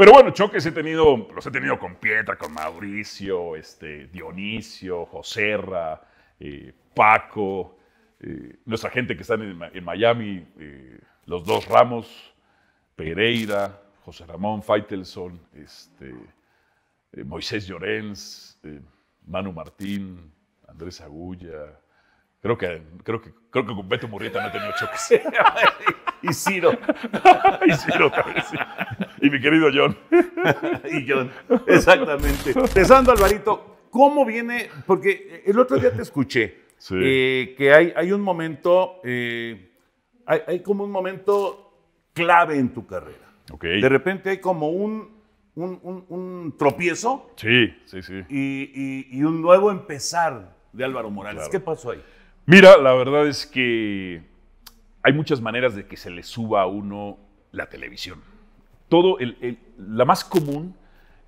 Pero bueno, choques he tenido, los he tenido con Pietra, con Mauricio, este, Dionisio, Joserra, eh, Paco, eh, nuestra gente que está en, Miami, eh, los dos Ramos, Pereira, José Ramón Feitelson, este, Moisés Llorens, Manu Martín, Andrés Agulla, Creo que, creo que, creo que con Beto Murrieta no he tenido choques. y Ciro. y mi querido John. y John, exactamente. Empezando, Alvarito, ¿cómo viene? Porque el otro día te escuché eh, que hay, hay un momento, eh, hay, como un momento clave en tu carrera. De repente hay como un, un, tropiezo. Sí, sí, sí. Y, un nuevo empezar de Álvaro Morales. ¿Qué pasó ahí? Mira, la verdad es que hay muchas maneras de que se le suba a uno la televisión. Todo la más común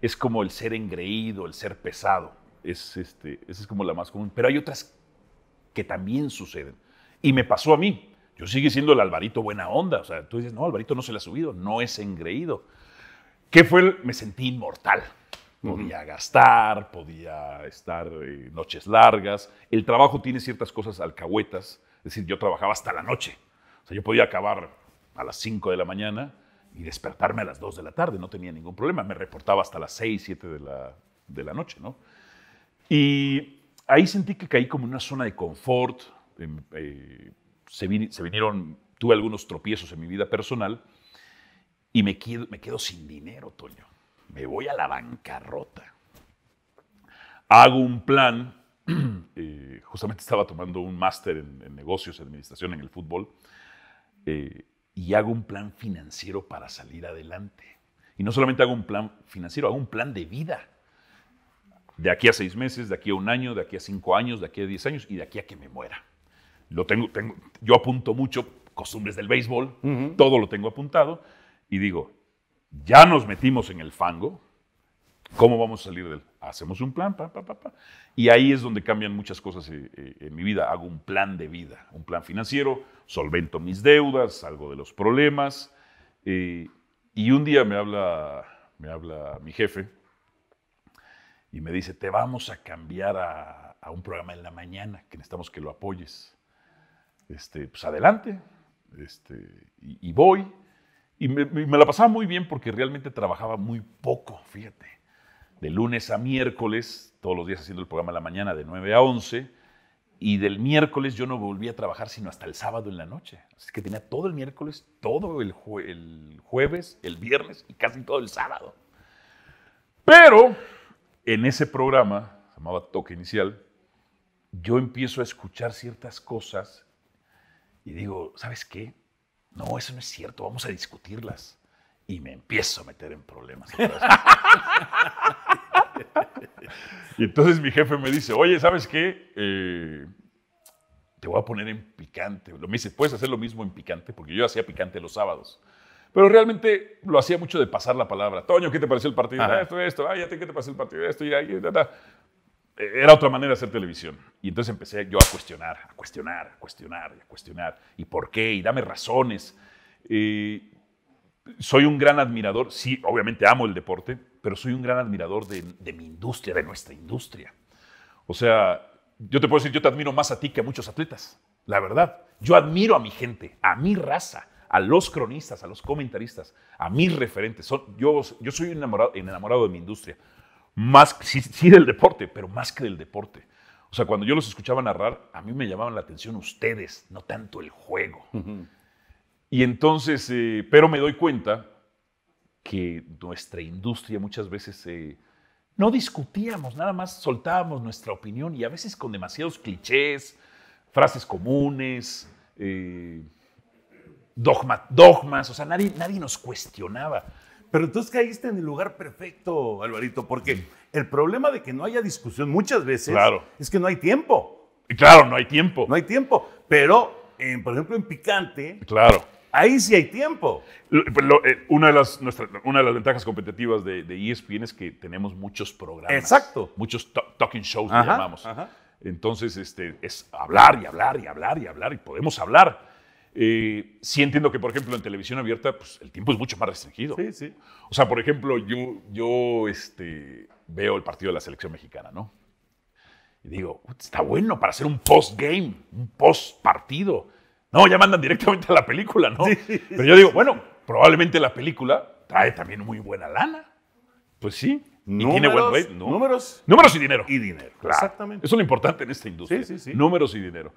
es como el ser engreído, el ser pesado. Es este, esa es como la más común. Pero hay otras que también suceden. Y me pasó a mí. Yo sigue siendo el Alvarito buena onda. O sea, tú dices, no, Alvarito no se le ha subido, no es engreído. ¿Qué fue? El, me sentí inmortal podía gastar, podía estar eh, noches largas. El trabajo tiene ciertas cosas alcahuetas, es decir, yo trabajaba hasta la noche. O sea, yo podía acabar a las 5 de la mañana y despertarme a las 2 de la tarde, no tenía ningún problema. Me reportaba hasta las 6, 7 de la, de la noche, ¿no? Y ahí sentí que caí como en una zona de confort. Em, eh, se, se, vinieron, tuve algunos tropiezos en mi vida personal y me me quedo sin dinero, Toño me voy a la bancarrota. Hago un plan, eh, justamente estaba tomando un máster en, negocios, administración, en el fútbol, eh, y hago un plan financiero para salir adelante. Y no solamente hago un plan financiero, hago un plan de vida. De aquí a seis meses, de aquí a un año, de aquí a cinco años, de aquí a diez años y de aquí a que me muera. Lo tengo, tengo yo apunto mucho, costumbres del béisbol, todo lo tengo apuntado y digo, ya nos metimos en el fango, ¿cómo vamos a salir del...? Hacemos un plan, Y ahí es donde cambian muchas cosas eh, eh, en, mi vida. Hago un plan de vida, un plan financiero, solvento mis deudas, salgo de los problemas. Eh, y un día me habla, me habla mi jefe y me dice, te vamos a cambiar a, un programa en la mañana, que necesitamos que lo apoyes. Este, pues adelante. Este, y voy y me, la pasaba muy bien porque realmente trabajaba muy poco, fíjate. De lunes a miércoles, todos los días haciendo el programa de la mañana de 9 a 11, y del miércoles yo no volví a trabajar sino hasta el sábado en la noche. Así que tenía todo el miércoles, todo el, el jueves, el viernes y casi todo el sábado. Pero en ese programa, se llamaba Toque Inicial, yo empiezo a escuchar ciertas cosas y digo, ¿sabes qué? No, eso no es cierto, vamos a discutirlas. Y me empiezo a meter en problemas. y entonces mi jefe me dice, oye, ¿sabes qué? Eh, te voy a poner en picante. Me dice, ¿puedes hacer lo mismo en picante? Porque yo hacía picante los sábados. Pero realmente lo hacía mucho de pasar la palabra. Toño, ¿qué te pareció el partido? esto, esto. ya te, ¿qué te pareció el partido? Esto, ya, ya, eh, era otra manera de hacer televisión. Y entonces empecé yo a cuestionar, a cuestionar, a cuestionar, a cuestionar. ¿Y por qué? Y dame razones. soy un gran admirador, sí, obviamente amo el deporte, pero soy un gran admirador de, mi industria, de nuestra industria. O sea, yo te puedo decir, yo te admiro más a ti que a muchos atletas, la verdad. Yo admiro a mi gente, a mi raza, a los cronistas, a los comentaristas, a mis referentes. yo, yo soy enamorado, enamorado de mi industria más, sí, del deporte, pero más que del deporte. O sea, cuando yo los escuchaba narrar, a mí me llamaban la atención ustedes, no tanto el juego. Y entonces, eh, pero me doy cuenta que nuestra industria muchas veces eh, no discutíamos, nada más soltábamos nuestra opinión y a veces con demasiados clichés, frases comunes, eh, dogmas, o sea, nadie, nadie nos cuestionaba. Pero entonces caíste en el lugar perfecto, Alvarito, porque el problema de que no haya discusión muchas veces es que no hay tiempo. Claro, no hay tiempo. No hay tiempo. Pero, por ejemplo, en Picante. Claro. Ahí sí hay tiempo. Pues, eh, una, de las, ventajas competitivas de, ESPN e es que tenemos muchos programas. Exacto. Muchos talking shows, ajá, llamamos. Entonces, este, es hablar y hablar y hablar y hablar y podemos hablar eh, sí entiendo que, por ejemplo, en televisión abierta, pues, el tiempo es mucho más restringido. Sí, sí. O sea, por ejemplo, yo, yo este, veo el partido de la selección mexicana, ¿no? Y digo, está bueno para hacer un post-game, un post-partido. No, ya mandan directamente a la película, ¿no? Pero yo digo, bueno, probablemente la película trae también muy buena lana. Pues sí. Números, y ¿no? Números. y dinero. Y dinero. Claro. Exactamente. Eso es lo importante en esta industria. Sí, sí, sí. Números y dinero.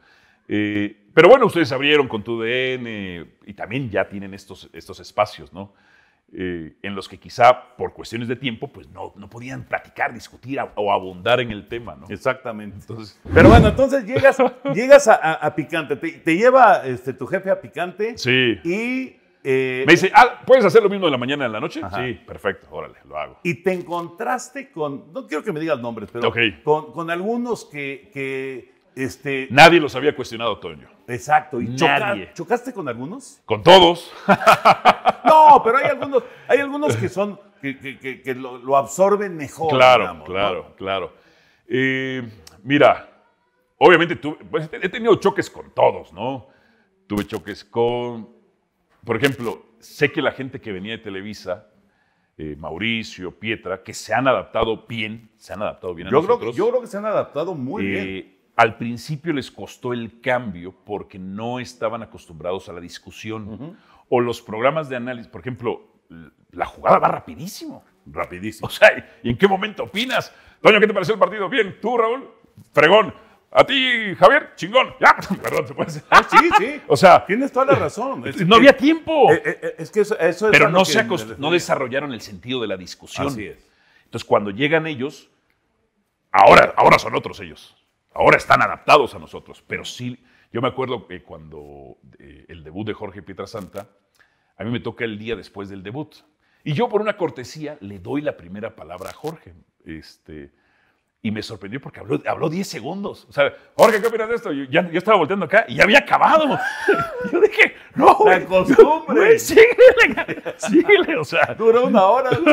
Eh, pero bueno, ustedes abrieron con tu DN y también ya tienen estos, estos espacios, ¿no? Eh, en los que quizá por cuestiones de tiempo, pues no, no podían platicar, discutir o abundar en el tema, ¿no? Exactamente. Entonces, pero bueno, entonces llegas, llegas a, a, Picante, te, lleva este, tu jefe a Picante. Sí. Y... Eh, me dice, ah, ¿puedes hacer lo mismo de la mañana a la noche? Sí, perfecto, órale, lo hago. Y te encontraste con, no quiero que me digas nombres, pero con, con, algunos que, que este, Nadie los había cuestionado, Toño. Exacto. ¿Y chocaste con algunos? Con todos. no, pero hay algunos, hay algunos que son que, lo, absorben mejor. Claro, claro, claro. Eh, mira, obviamente tuve, pues, he tenido choques con todos, ¿no? Tuve choques con, por ejemplo, sé que la gente que venía de Televisa, eh, Mauricio, Pietra, que se han adaptado bien, se han adaptado bien yo Creo yo creo que se han adaptado muy eh, bien. Al principio les costó el cambio porque no estaban acostumbrados a la discusión. O los programas de análisis, por ejemplo, la jugada va rapidísimo. Rapidísimo. O sea, ¿y en qué momento opinas? Toño, ¿qué te pareció el partido? Bien. ¿Tú, Raúl? Fregón. A ti, Javier, chingón. Ya, perdón, te Ah, sí, sí. O sea, tienes toda la razón. no había tiempo. Eh, eh, eh, es, que eso, Pero no, no desarrollaron el sentido de la discusión. Así es. Entonces, cuando llegan ellos, ahora, ahora son otros ellos. Ahora están adaptados a nosotros, pero sí, yo me acuerdo que cuando eh, el debut de Jorge Pietrasanta, a mí me toca el día después del debut. Y yo por una cortesía le doy la primera palabra a Jorge. Este, y me sorprendió porque habló, 10 segundos. O sea, Jorge, ¿qué opinas de esto? Yo, estaba volteando acá y había acabado. yo dije, no, La costumbre. Güey, síguele, o sea. Duró una hora.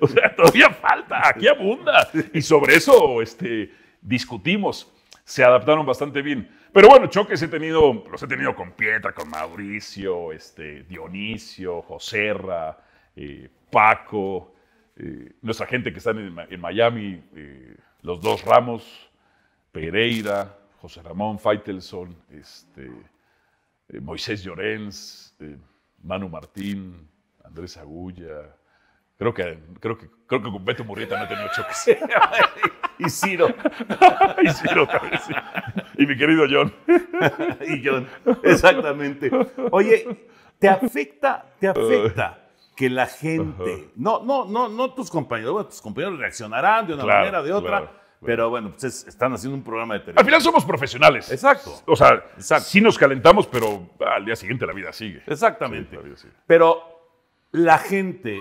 o sea, todavía falta, aquí abunda. Y sobre eso este, discutimos. Se adaptaron bastante bien. Pero bueno, choques he tenido, los he tenido con Pietra, con Mauricio, este, Dionisio, Joserra, eh, Paco, eh, nuestra gente que está en, Miami, eh, los dos Ramos, Pereira, José Ramón Feitelson, este, eh, Moisés Llorens, Manu Martín, Andrés Agulla. Creo que, creo que, creo que con Beto Murrieta no he tenido choques. y Ciro. y Ciro Y mi querido John. y John, exactamente. Oye, ¿te afecta, te afecta que la gente, no, no, no, no tus compañeros, tus compañeros reaccionarán de una manera manera, de otra. Pero bueno, pues están haciendo un programa de televisión. Al final somos profesionales. Exacto. O sea, sí nos calentamos, pero al día siguiente la vida sigue. Exactamente. Pero la gente,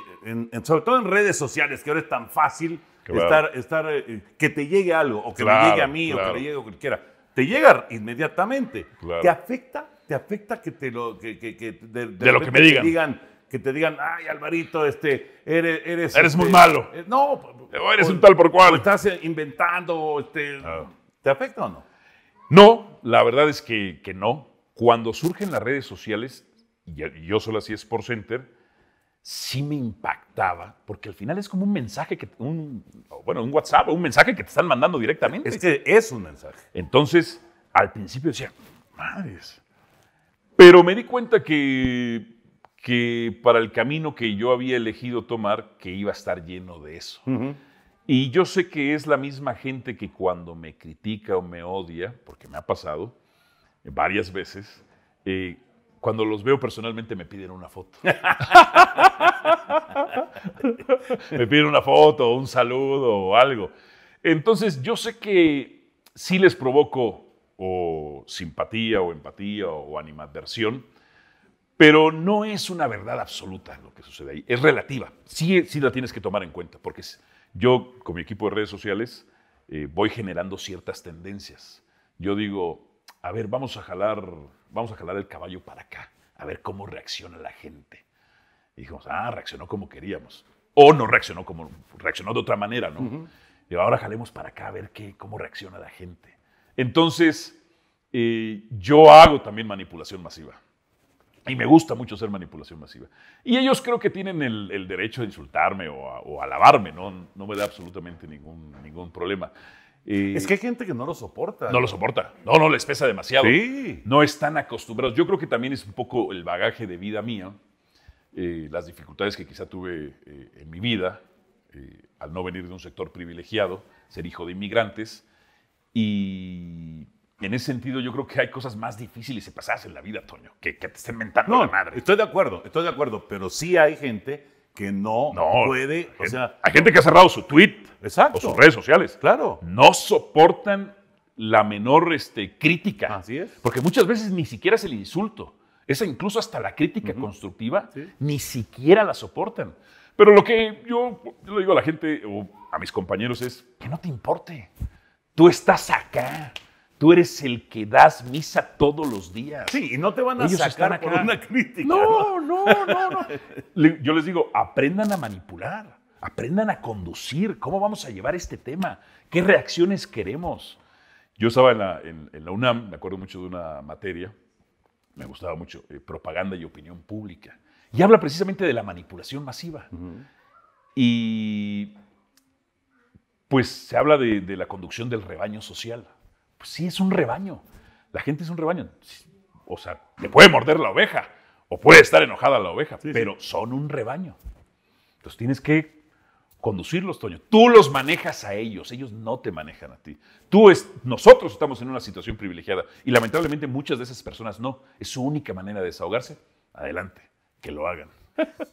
sobre todo en redes sociales, que ahora es tan fácil estar, estar eh, que te llegue algo, o que me llegue a mí, o que le llegue a cualquiera. Te llega inmediatamente. ¿Te afecta? ¿Te afecta que te lo... Que, de, lo que me digan que te digan, ay, Alvarito, este, eres... Eres, muy este, malo. Eh, no. eres un tal por cual. estás eh, inventando, este, ¿te afecta o no? No, la verdad es que, no. Cuando surgen las redes sociales, y yo solo así es por Center, sí me impactaba, porque al final es como un mensaje que, un, bueno, un WhatsApp, un mensaje que te están mandando directamente. Es que es un mensaje. Entonces, al principio decía, madres. Pero me di cuenta que que para el camino que yo había elegido tomar, que iba a estar lleno de eso. Y yo sé que es la misma gente que cuando me critica o me odia, porque me ha pasado eh, varias veces, eh, cuando los veo personalmente me piden una foto. me piden una foto, un saludo o algo. Entonces yo sé que si les provoco o simpatía o empatía o animadversión, pero no es una verdad absoluta lo que sucede ahí, es relativa. Sí, sí la tienes que tomar en cuenta, porque yo con mi equipo de redes sociales eh, voy generando ciertas tendencias. Yo digo, a ver, vamos a jalar, vamos a jalar el caballo para acá, a ver cómo reacciona la gente. Y dijimos, ah, reaccionó como queríamos. O no reaccionó como reaccionó de otra manera, ¿no? Y ahora jalemos para acá a ver cómo reacciona la gente. Entonces, eh, yo hago también manipulación masiva. Y me gusta mucho hacer manipulación masiva. Y ellos creo que tienen el, derecho de insultarme o, alabarme, ¿no? no me da absolutamente ningún, ningún problema. Eh, es que hay gente que no lo soporta. No lo soporta. No, no, les pesa demasiado. Sí. No están acostumbrados. Yo creo que también es un poco el bagaje de vida mía, eh, las dificultades que quizá tuve eh, en mi vida, al no venir de un sector privilegiado, ser hijo de inmigrantes y en ese sentido, yo creo que hay cosas más difíciles y pasadas en la vida, Toño, que, te estén mentando no, la madre. Estoy de acuerdo, estoy de acuerdo, pero sí hay gente que no, puede. o sea, hay gente que ha cerrado su tweet o sus redes sociales. Claro. No soportan la menor este, crítica. Así es. Porque muchas veces ni siquiera es el insulto. Esa incluso hasta la crítica constructiva, ni siquiera la soportan. Pero lo que yo, yo le digo a la gente o a mis compañeros es que no te importe. Tú estás acá. Tú eres el que das misa todos los días. Sí, y no te van a sacar por una crítica. No, no, no, no, Yo les digo, aprendan a manipular, aprendan a conducir. ¿Cómo vamos a llevar este tema? ¿Qué reacciones queremos? Yo estaba en la, UNAM, me acuerdo mucho de una materia, me gustaba mucho, eh, propaganda y opinión pública. Y habla precisamente de la manipulación masiva. Y pues se habla de la conducción del rebaño social pues sí es un rebaño. La gente es un rebaño. O sea, te puede morder la oveja o puede estar enojada la oveja, pero son un rebaño. Entonces tienes que conducirlos, Toño. Tú los manejas a ellos, ellos no te manejan a ti. Tú es, nosotros estamos en una situación privilegiada y lamentablemente muchas de esas personas no. Es su única manera de desahogarse. Adelante, que lo hagan.